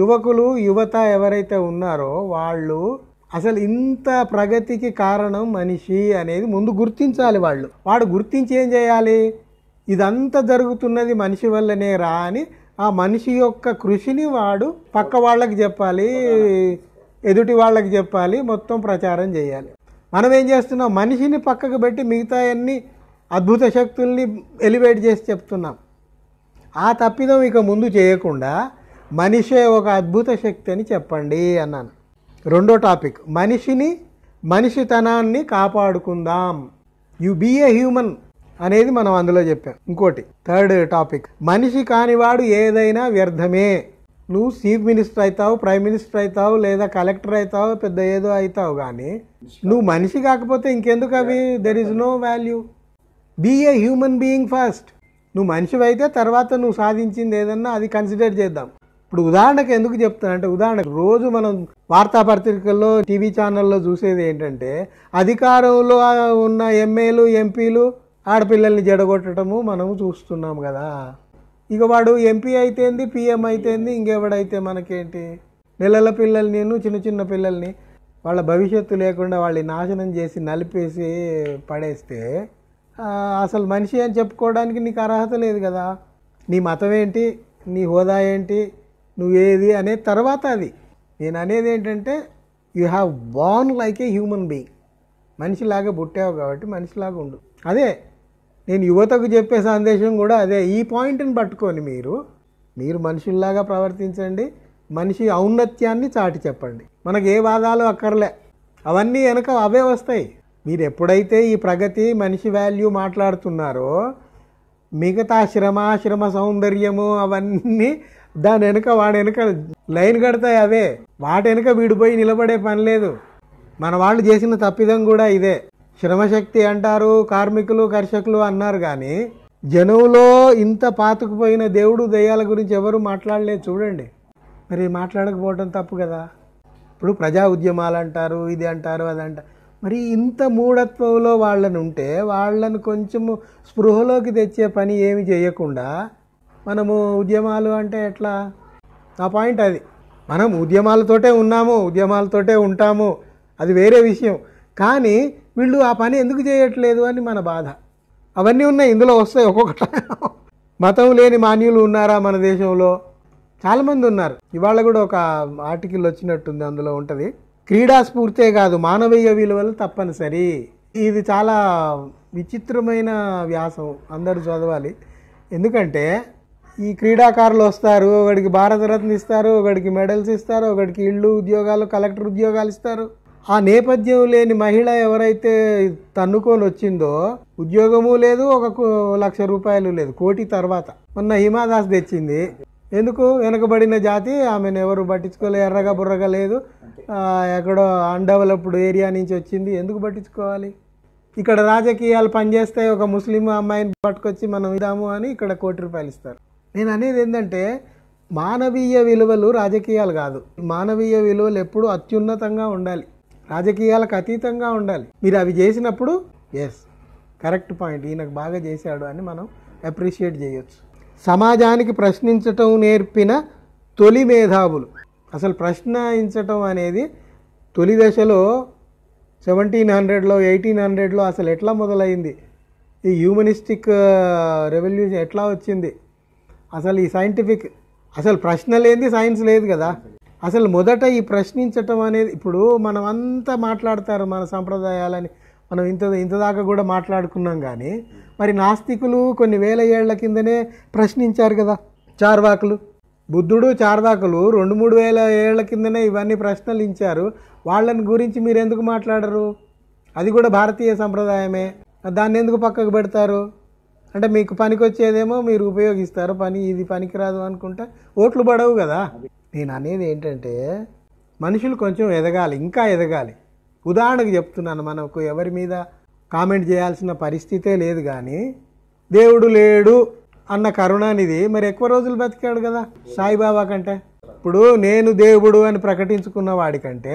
యువకులు యువత ఎవరైతే ఉన్నారో వాళ్ళు అసలు ఇంత ప్రగతికి కారణం మనిషి అనేది ముందు గుర్తించాలి వాళ్ళు వాడు గుర్తించి ఏం చేయాలి ఇదంతా జరుగుతున్నది మనిషి వల్లనే రా అని ఆ మనిషి యొక్క కృషిని వాడు పక్క వాళ్ళకి చెప్పాలి ఎదుటి వాళ్ళకి చెప్పాలి మొత్తం ప్రచారం చేయాలి మనం ఏం చేస్తున్నాం మనిషిని పక్కకు పెట్టి మిగతా అన్ని అద్భుత శక్తుల్ని ఎలివేట్ చేసి చెప్తున్నాం ఆ తప్పిదం ఇక ముందు చేయకుండా మనిషే ఒక అద్భుత శక్తి అని చెప్పండి అన్నాను రెండో టాపిక్ మనిషిని మనిషితనాన్ని కాపాడుకుందాం యు బీ ఏ హ్యూమన్ అనేది మనం అందులో చెప్పాం ఇంకోటి థర్డ్ టాపిక్ మనిషి కానివాడు ఏదైనా వ్యర్థమే నువ్వు చీఫ్ మినిస్టర్ అవుతావు ప్రైమ్ మినిస్టర్ అవుతావు లేదా కలెక్టర్ అవుతావు పెద్ద ఏదో అవుతావు కానీ నువ్వు మనిషి కాకపోతే ఇంకెందుకు అవి there is no value be a human being first నువ్వు మనిషి అయితే తర్వాత నువ్వు సాధించింది ఏదన్నా అది కన్సిడర్ చేద్దాం ఇప్పుడు ఉదాహరణకు ఎందుకు చెప్తానంటే ఉదాహరణకు రోజు మనం వార్తాపత్రికల్లో టీవీ ఛానల్లో చూసేది ఏంటంటే అధికారంలో ఉన్న ఎమ్మెల్యేలు ఎంపీలు ఆడపిల్లల్ని జడగొట్టడము మనం చూస్తున్నాం కదా ఇక వాడు ఎంపీ అయితేంది పీఎం అయితేంది ఇంకెవడైతే మనకేంటి నెలల పిల్లల్ని నేను చిన్న చిన్న పిల్లల్ని వాళ్ళ భవిష్యత్తు లేకుండా వాళ్ళని నాశనం చేసి నలిపేసి పడేస్తే అసలు మనిషి అని చెప్పుకోవడానికి నీకు అర్హత లేదు కదా నీ మతం ఏంటి నీ హోదా ఏంటి నువ్వేది అనే తర్వాత అది నేను అనేది ఏంటంటే you have born like a human being మనిషిలాగా పుట్టావు కాబట్టి మనిషిలాగా ఉండు అదే నేను యువతకు చెప్పే సందేశం కూడా అదే ఈ పాయింట్ని పట్టుకొని మీరు మీరు మనుషుల్లాగా ప్రవర్తించండి మనిషి ఔన్నత్యాన్ని చాటి చెప్పండి మనకు ఏ వాదాలు అక్కర్లే అవన్నీ వెనక అవే వస్తాయి మీరు ఎప్పుడైతే ఈ ప్రగతి మనిషి వాల్యూ మాట్లాడుతున్నారో మిగతా శ్రమ శ్రమ సౌందర్యము అవన్నీ దాని వెనుక వాడి వెనుక లైన్ కడతాయి అవే వాటి వెనుక వీడిపోయి నిలబడే పని లేదు మన వాళ్ళు చేసిన తప్పిదం కూడా ఇదే శ్రమశక్తి అంటారు కార్మికులు కర్షకులు అన్నారు కానీ జనువులో ఇంత పాతుకుపోయిన దేవుడు దయ్యాల గురించి ఎవరు మాట్లాడలేదు చూడండి మరి మాట్లాడకపోవడం తప్పు కదా ఇప్పుడు ప్రజా ఉద్యమాలు అంటారు ఇది అంటారు అది అంటారు మరి ఇంత మూఢత్వంలో వాళ్ళని ఉంటే వాళ్ళని కొంచెము స్పృహలోకి తెచ్చే పని ఏమి చేయకుండా మనము ఉద్యమాలు అంటే ఎట్లా నా పాయింట్ అది మనం ఉద్యమాలతోటే ఉన్నాము ఉద్యమాలతోటే ఉంటాము అది వేరే విషయం కానీ వీళ్ళు ఆ పని ఎందుకు చేయట్లేదు అని మన బాధ అవన్నీ ఉన్నాయి ఇందులో వస్తాయి ఒక్కొక్కటి మతం లేని మాన్యులు ఉన్నారా మన దేశంలో చాలామంది ఉన్నారు ఇవాళ కూడా ఒక ఆర్టికల్ వచ్చినట్టుంది అందులో ఉంటుంది క్రీడా స్ఫూర్తే కాదు మానవీయ విలువలు తప్పనిసరి ఇది చాలా విచిత్రమైన వ్యాసం అందరూ చదవాలి ఎందుకంటే ఈ క్రీడాకారులు వస్తారు ఒకడికి భారతరత్న ఇస్తారు ఒకడికి మెడల్స్ ఇస్తారు ఒకడికి ఇళ్ళు ఉద్యోగాలు కలెక్టర్ ఉద్యోగాలు ఇస్తారు ఆ నేపథ్యం లేని మహిళ ఎవరైతే తన్నుకొని వచ్చిందో ఉద్యోగము లేదు ఒక లక్ష రూపాయలు లేదు కోటి తర్వాత మొన్న హిమాదాస్ తెచ్చింది ఎందుకు వెనుకబడిన జాతి ఆమెను ఎవరు పట్టించుకోలే ఎర్రగా బుర్రగా లేదు ఎక్కడో అన్డెవలప్డ్ ఏరియా నుంచి వచ్చింది ఎందుకు పట్టించుకోవాలి ఇక్కడ రాజకీయాలు పనిచేస్తే ఒక ముస్లిం అమ్మాయిని పట్టుకొచ్చి మనం ఇదాము అని ఇక్కడ కోటి రూపాయలు ఇస్తారు నేను అనేది ఏంటంటే మానవీయ విలువలు రాజకీయాలు కాదు మానవీయ విలువలు ఎప్పుడు అత్యున్నతంగా ఉండాలి రాజకీయాలకు అతీతంగా ఉండాలి మీరు అవి చేసినప్పుడు ఎస్ కరెక్ట్ పాయింట్ ఈయనకు బాగా చేశాడు అని మనం అప్రిషియేట్ చేయొచ్చు సమాజానికి ప్రశ్నించటం నేర్పిన తొలి మేధావులు అసలు ప్రశ్నించటం అనేది తొలి దశలో సెవెంటీన్ హండ్రెడ్లో ఎయిటీన్ హండ్రెడ్లో అసలు ఎట్లా మొదలైంది ఈ హ్యూమనిస్టిక్ రెవల్యూషన్ uh, ఎట్లా వచ్చింది అసలు ఈ సైంటిఫిక్ అసలు ప్రశ్న లేనిది సైన్స్ లేదు కదా అసలు మొదట ఈ ప్రశ్నించటం అనేది ఇప్పుడు మనం అంతా మాట్లాడతారు మన సంప్రదాయాలని మనం ఇంత ఇంత దాకా కూడా మాట్లాడుకున్నాం కానీ మరి నాస్తికులు కొన్ని వేల ఏళ్ల కిందనే ప్రశ్నించారు కదా చార్వాకులు బుద్ధుడు చార్వాకులు రెండు మూడు వేల ఏళ్ల కిందనే ఇవన్నీ ప్రశ్నలు ఇచ్చారు వాళ్ళని గురించి మీరు ఎందుకు మాట్లాడరు అది కూడా భారతీయ సంప్రదాయమే దాన్ని ఎందుకు పక్కకు పెడతారు అంటే మీకు పనికొచ్చేదేమో మీరు ఉపయోగిస్తారు పని ఇది పనికిరాదు అనుకుంటే ఓట్లు పడవు కదా నేను అనేది ఏంటంటే మనుషులు కొంచెం ఎదగాలి ఇంకా ఎదగాలి ఉదాహరణకు చెప్తున్నాను మనకు ఎవరి మీద కామెంట్ చేయాల్సిన పరిస్థితే లేదు కానీ దేవుడు లేడు అన్న కరుణానిది మరి ఎక్కువ రోజులు బతికాడు కదా సాయిబాబా కంటే ఇప్పుడు నేను దేవుడు అని ప్రకటించుకున్న వాడికంటే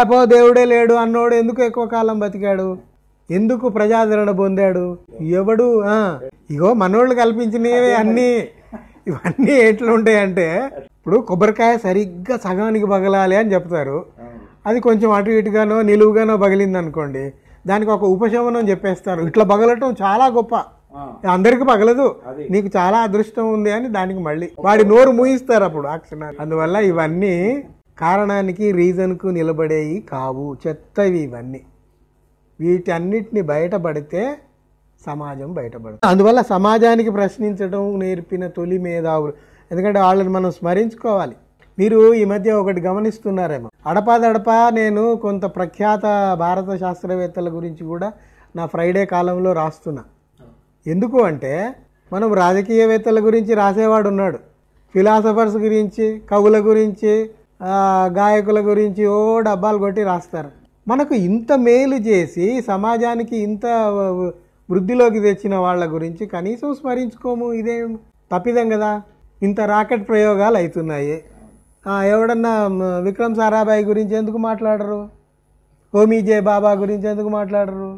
ఏపో దేవుడే లేడు అన్నోడు ఎందుకు ఎక్కువ కాలం బతికాడు ఎందుకు ప్రజాదరణ పొందాడు ఎవడు ఇగో మనోళ్ళు కల్పించినవి అన్నీ ఇవన్నీ అంటే ఇప్పుడు కొబ్బరికాయ సరిగ్గా సగానికి పగలాలి అని చెప్తారు అది కొంచెం అటు ఇటుగానో నిలువుగానో పగిలింది అనుకోండి దానికి ఒక ఉపశమనం చెప్పేస్తారు ఇట్లా పగలటం చాలా గొప్ప అందరికి పగలదు నీకు చాలా అదృష్టం ఉంది అని దానికి మళ్ళీ వాడి నోరు మూయిస్తారు అప్పుడు ఆ అందువల్ల ఇవన్నీ కారణానికి రీజన్కు నిలబడేవి కావు చెత్తవి ఇవన్నీ వీటన్నిటిని బయటపడితే సమాజం బయటపడుతుంది అందువల్ల సమాజానికి ప్రశ్నించడం నేర్పిన తొలి మేధావులు ఎందుకంటే వాళ్ళని మనం స్మరించుకోవాలి మీరు ఈ మధ్య ఒకటి గమనిస్తున్నారేమో అడపాదడపా నేను కొంత ప్రఖ్యాత భారత శాస్త్రవేత్తల గురించి కూడా నా ఫ్రైడే కాలంలో రాస్తున్నా ఎందుకు అంటే మనం రాజకీయవేత్తల గురించి రాసేవాడు ఉన్నాడు ఫిలాసఫర్స్ గురించి కవుల గురించి గాయకుల గురించి ఓ డబ్బాలు కొట్టి రాస్తారు మనకు ఇంత మేలు చేసి సమాజానికి ఇంత వృద్ధిలోకి తెచ్చిన వాళ్ళ గురించి కనీసం స్మరించుకోము ఇదేం తప్పిదం కదా ఇంత రాకెట్ ప్రయోగాలు అవుతున్నాయి ఎవడన్నా విక్రమ్ సారాభాయ్ గురించి ఎందుకు మాట్లాడరు హోమీజే బాబా గురించి ఎందుకు మాట్లాడరు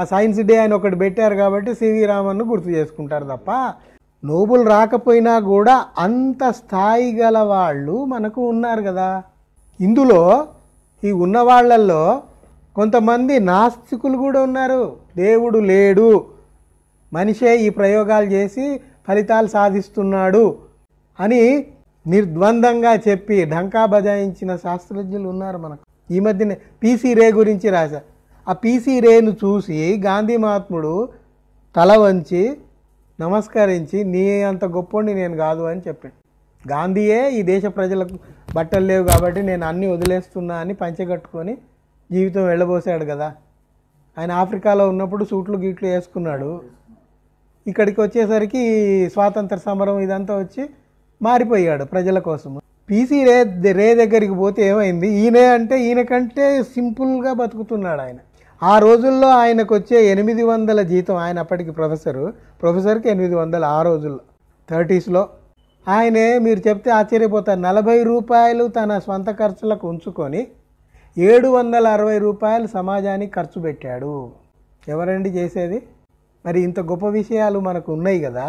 ఆ సైన్స్ డే అని ఒకటి పెట్టారు కాబట్టి సివి రామన్ను గుర్తు చేసుకుంటారు తప్ప నోబుల్ రాకపోయినా కూడా అంత స్థాయి గల వాళ్ళు మనకు ఉన్నారు కదా ఇందులో ఈ ఉన్నవాళ్లల్లో కొంతమంది నాస్తికులు కూడా ఉన్నారు దేవుడు లేడు మనిషే ఈ ప్రయోగాలు చేసి ఫలితాలు సాధిస్తున్నాడు అని నిర్ద్వందంగా చెప్పి ఢంకా బజాయించిన శాస్త్రజ్ఞులు ఉన్నారు మనకు ఈ మధ్యనే పీసీ రే గురించి రాశా ఆ పీసీ రేను చూసి గాంధీ మహాత్ముడు తల వంచి నమస్కరించి నీ అంత గొప్పండి నేను కాదు అని చెప్పాడు గాంధీయే ఈ దేశ ప్రజలకు బట్టలు లేవు కాబట్టి నేను అన్నీ వదిలేస్తున్నా అని పంచగట్టుకొని జీవితం వెళ్ళబోసాడు కదా ఆయన ఆఫ్రికాలో ఉన్నప్పుడు సూట్లు గీట్లు వేసుకున్నాడు ఇక్కడికి వచ్చేసరికి స్వాతంత్ర సమరం ఇదంతా వచ్చి మారిపోయాడు ప్రజల కోసం పీసీ రే రే దగ్గరికి పోతే ఏమైంది ఈయనే అంటే ఈయన కంటే సింపుల్గా బతుకుతున్నాడు ఆయన ఆ రోజుల్లో ఆయనకు వచ్చే ఎనిమిది వందల జీతం ఆయన అప్పటికి ప్రొఫెసరు ప్రొఫెసర్కి ఎనిమిది వందలు ఆ రోజుల్లో థర్టీస్లో ఆయనే మీరు చెప్తే ఆశ్చర్యపోతారు నలభై రూపాయలు తన స్వంత ఖర్చులకు ఉంచుకొని ఏడు వందల అరవై రూపాయలు సమాజానికి ఖర్చు పెట్టాడు ఎవరండి చేసేది మరి ఇంత గొప్ప విషయాలు మనకు ఉన్నాయి కదా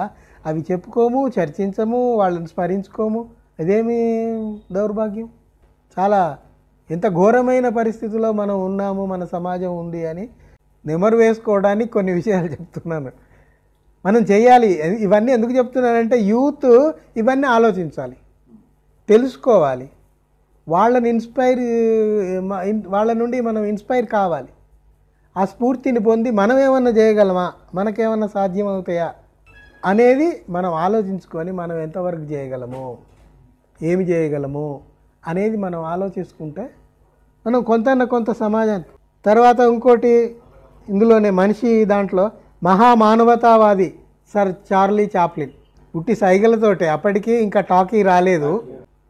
అవి చెప్పుకోము చర్చించము వాళ్ళని స్మరించుకోము అదేమి దౌర్భాగ్యం చాలా ఎంత ఘోరమైన పరిస్థితిలో మనం ఉన్నాము మన సమాజం ఉంది అని నెమరు వేసుకోవడానికి కొన్ని విషయాలు చెప్తున్నాను మనం చేయాలి ఇవన్నీ ఎందుకు చెప్తున్నానంటే యూత్ ఇవన్నీ ఆలోచించాలి తెలుసుకోవాలి వాళ్ళని ఇన్స్పైర్ వాళ్ళ నుండి మనం ఇన్స్పైర్ కావాలి ఆ స్ఫూర్తిని పొంది మనం ఏమన్నా చేయగలమా మనకేమన్నా సాధ్యం అవుతాయా అనేది మనం ఆలోచించుకొని మనం ఎంతవరకు చేయగలము ఏమి చేయగలము అనేది మనం ఆలోచించుకుంటే మనం కొంత కొంత సమాజం తర్వాత ఇంకోటి ఇందులోనే మనిషి దాంట్లో మహామానవతావాది సర్ చార్లీ చాప్లిన్ పుట్టి సైగలతోటే అప్పటికీ ఇంకా టాకీ రాలేదు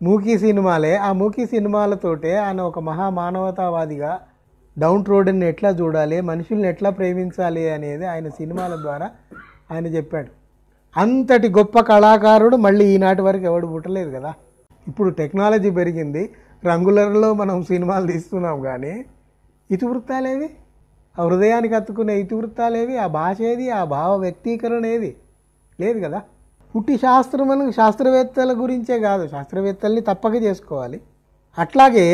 మూకీ సినిమాలే ఆ మూకీ సినిమాలతోటే ఆయన ఒక మహామానవతావాదిగా డౌన్ రోడ్ని ఎట్లా చూడాలి మనుషుల్ని ఎట్లా ప్రేమించాలి అనేది ఆయన సినిమాల ద్వారా ఆయన చెప్పాడు అంతటి గొప్ప కళాకారుడు మళ్ళీ ఈనాటి వరకు ఎవడు పుట్టలేదు కదా ఇప్పుడు టెక్నాలజీ పెరిగింది రంగులర్లో మనం సినిమాలు తీస్తున్నాం కానీ ఇతివృత్తాలేవి ఆ హృదయానికి అత్తుకునే ఇతివృత్తాలేవి ఆ భాష ఏది ఆ భావ వ్యక్తీకరణ ఏది లేదు కదా పుట్టి శాస్త్రం శాస్త్రవేత్తల గురించే కాదు శాస్త్రవేత్తల్ని తప్పక చేసుకోవాలి అట్లాగే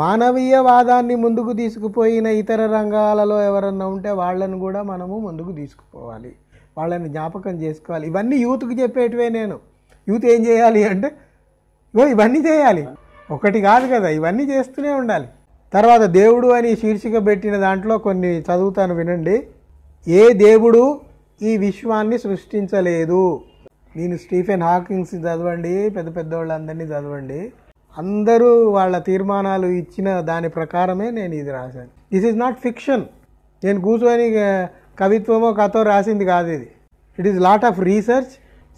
మానవీయవాదాన్ని ముందుకు తీసుకుపోయిన ఇతర రంగాలలో ఎవరన్నా ఉంటే వాళ్ళని కూడా మనము ముందుకు తీసుకుపోవాలి వాళ్ళని జ్ఞాపకం చేసుకోవాలి ఇవన్నీ యూత్కి చెప్పేటివే నేను యూత్ ఏం చేయాలి అంటే ఇగో ఇవన్నీ చేయాలి ఒకటి కాదు కదా ఇవన్నీ చేస్తూనే ఉండాలి తర్వాత దేవుడు అని శీర్షిక పెట్టిన దాంట్లో కొన్ని చదువుతాను వినండి ఏ దేవుడు ఈ విశ్వాన్ని సృష్టించలేదు నేను స్టీఫెన్ హాకింగ్స్ చదవండి పెద్ద అందరినీ చదవండి అందరూ వాళ్ళ తీర్మానాలు ఇచ్చిన దాని ప్రకారమే నేను ఇది రాశాను దిస్ ఈజ్ నాట్ ఫిక్షన్ నేను కూర్చొని కవిత్వమో కథో రాసింది కాదు ఇది it is lot of research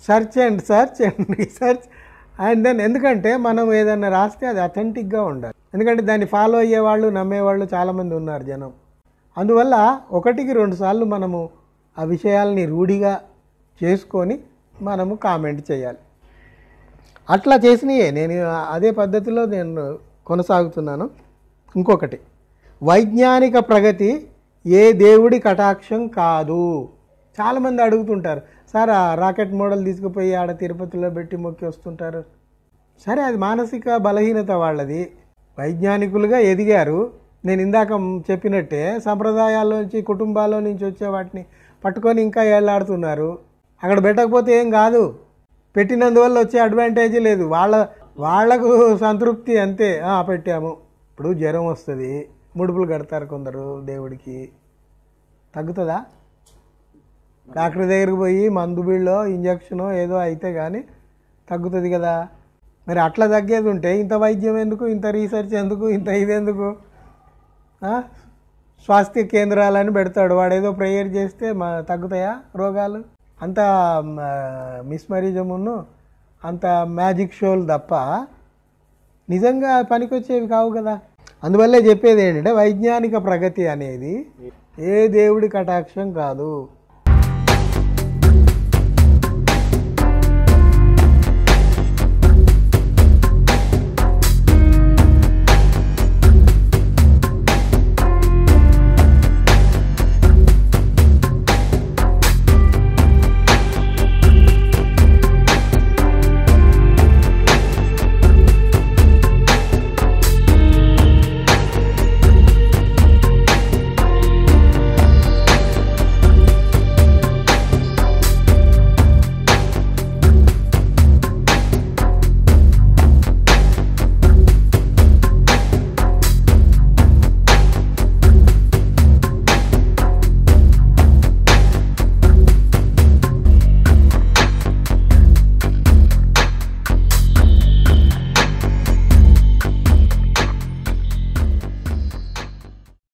search and search and research and then ఎందుకంటే మనం ఏదైనా రాస్తే అది అథెంటిక్గా ఉండాలి ఎందుకంటే దాన్ని ఫాలో అయ్యేవాళ్ళు నమ్మేవాళ్ళు చాలామంది ఉన్నారు జనం అందువల్ల ఒకటికి రెండు సార్లు మనము ఆ విషయాల్ని రూఢిగా చేసుకొని మనము కామెంట్ చేయాలి అట్లా చేసినయే నేను అదే పద్ధతిలో నేను కొనసాగుతున్నాను ఇంకొకటి వైజ్ఞానిక ప్రగతి ఏ దేవుడి కటాక్షం కాదు చాలామంది అడుగుతుంటారు సార్ ఆ రాకెట్ మోడల్ తీసుకుపోయి ఆడ తిరుపతిలో పెట్టి మొక్కి వస్తుంటారు సరే అది మానసిక బలహీనత వాళ్ళది వైజ్ఞానికులుగా ఎదిగారు నేను ఇందాక చెప్పినట్టే సంప్రదాయాల్లోంచి కుటుంబాల్లో నుంచి వచ్చే వాటిని పట్టుకొని ఇంకా ఏళ్ళాడుతున్నారు అక్కడ పెట్టకపోతే ఏం కాదు పెట్టినందువల్ల వచ్చే అడ్వాంటేజ్ లేదు వాళ్ళ వాళ్లకు సంతృప్తి అంతే పెట్టాము ఇప్పుడు జ్వరం వస్తుంది ముడుపులు కడతారు కొందరు దేవుడికి తగ్గుతుందా డాక్టర్ దగ్గరికి పోయి మందు బిళ్ళో ఇంజక్షనో ఏదో అయితే కానీ తగ్గుతుంది కదా మరి అట్లా తగ్గేది ఉంటే ఇంత వైద్యం ఎందుకు ఇంత రీసెర్చ్ ఎందుకు ఇంత ఇదేందుకు స్వాస్థ్య కేంద్రాలని పెడతాడు వాడేదో ప్రేయర్ చేస్తే మా తగ్గుతాయా రోగాలు అంత మిస్మరిజమును అంత మ్యాజిక్ షోలు తప్ప నిజంగా పనికొచ్చేవి కావు కదా అందువల్లే చెప్పేది ఏంటంటే వైజ్ఞానిక ప్రగతి అనేది ఏ దేవుడి కటాక్షం కాదు